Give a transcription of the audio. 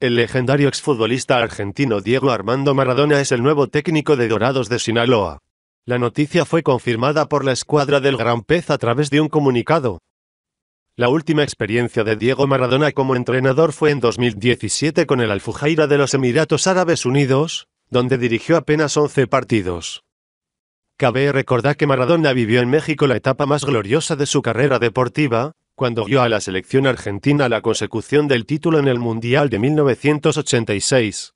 El legendario exfutbolista argentino Diego Armando Maradona es el nuevo técnico de Dorados de Sinaloa. La noticia fue confirmada por la escuadra del Gran Pez a través de un comunicado. La última experiencia de Diego Maradona como entrenador fue en 2017 con el Alfujaira de los Emiratos Árabes Unidos, donde dirigió apenas 11 partidos. Cabe recordar que Maradona vivió en México la etapa más gloriosa de su carrera deportiva, cuando guió a la selección argentina la consecución del título en el Mundial de 1986.